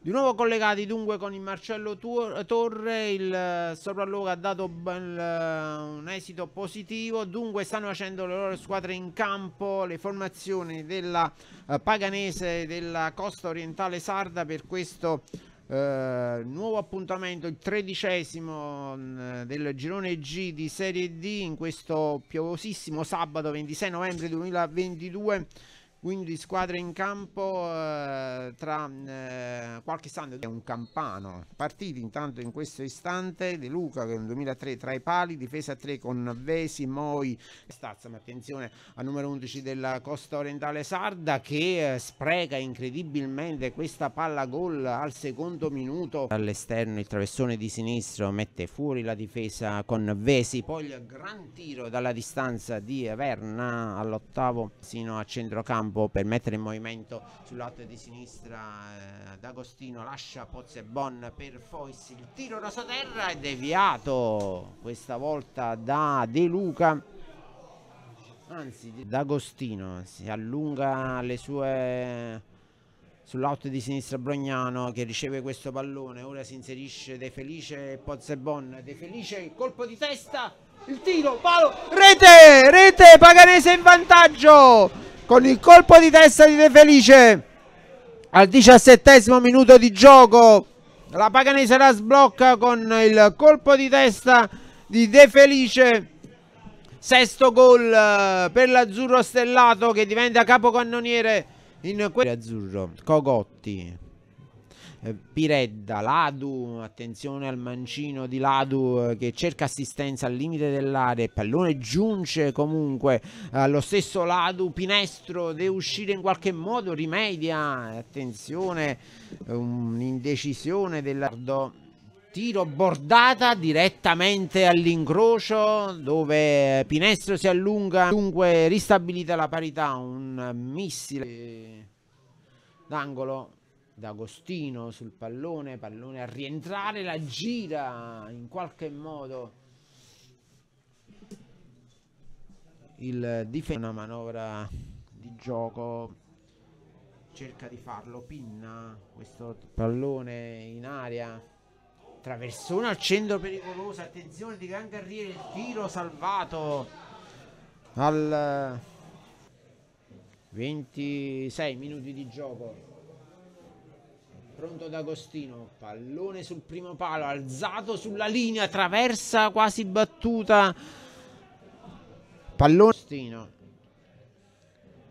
Di nuovo collegati dunque con il Marcello Torre, il eh, sopralluogo ha dato eh, un esito positivo, dunque stanno facendo le loro squadre in campo, le formazioni della eh, Paganese della costa orientale sarda per questo eh, nuovo appuntamento, il tredicesimo mm, del girone G di Serie D in questo piovosissimo sabato 26 novembre 2022 quindi squadre in campo eh, tra eh, qualche istante è un campano partiti intanto in questo istante De Luca che è un 2003 tra i pali difesa 3 con Vesi, Moi Stazza ma attenzione al numero 11 della costa orientale sarda che eh, spreca incredibilmente questa palla gol al secondo minuto all'esterno il travessone di sinistro mette fuori la difesa con Vesi poi il gran tiro dalla distanza di Verna all'ottavo sino a centrocampo campo per mettere in movimento sul lato di sinistra eh, D'Agostino lascia Pozze Bon per Fois il tiro raso terra è deviato questa volta da De Luca anzi D'Agostino si allunga le sue sull'out di sinistra Brognano che riceve questo pallone ora si inserisce De Felice e Pozzebon De Felice colpo di testa il tiro, palo, rete, rete, Paganese in vantaggio con il colpo di testa di De Felice al diciassettesimo minuto di gioco la Paganese la sblocca con il colpo di testa di De Felice sesto gol eh, per l'azzurro stellato che diventa capocannoniere in quel azzurro Cogotti eh, Piredda, Ladu, attenzione al mancino di Ladu eh, che cerca assistenza al limite dell'area, il pallone giunge comunque eh, allo stesso Ladu, Pinestro deve uscire in qualche modo, rimedia, attenzione, un'indecisione dell'Ardo tiro bordata direttamente all'incrocio dove Pinestro si allunga dunque ristabilita la parità un missile d'angolo D'Agostino sul pallone, pallone a rientrare, la gira in qualche modo. Il difensore una manovra di gioco cerca di farlo, pinna questo pallone in aria. Traversona al centro pericoloso, attenzione di Gran Carriere, il tiro salvato al 26 minuti di gioco. Pronto D'Agostino, pallone sul primo palo, alzato sulla linea, traversa quasi battuta. Pallone D'Agostino.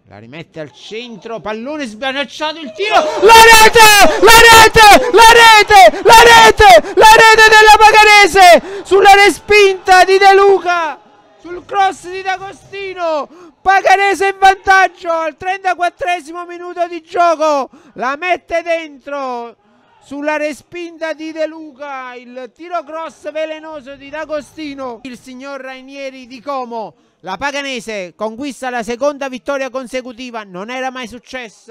La rimette al centro, pallone sbianacciato il tiro, la rete, la rete, la rete, la rete, la rete della Paganese sulla respinta di De Luca, sul cross di D'Agostino, Paganese in vantaggio al 34 minuto di gioco la mette dentro sulla respinta di De Luca il tiro cross velenoso di D'Agostino il signor Rainieri di Como la Paganese conquista la seconda vittoria consecutiva non era mai successo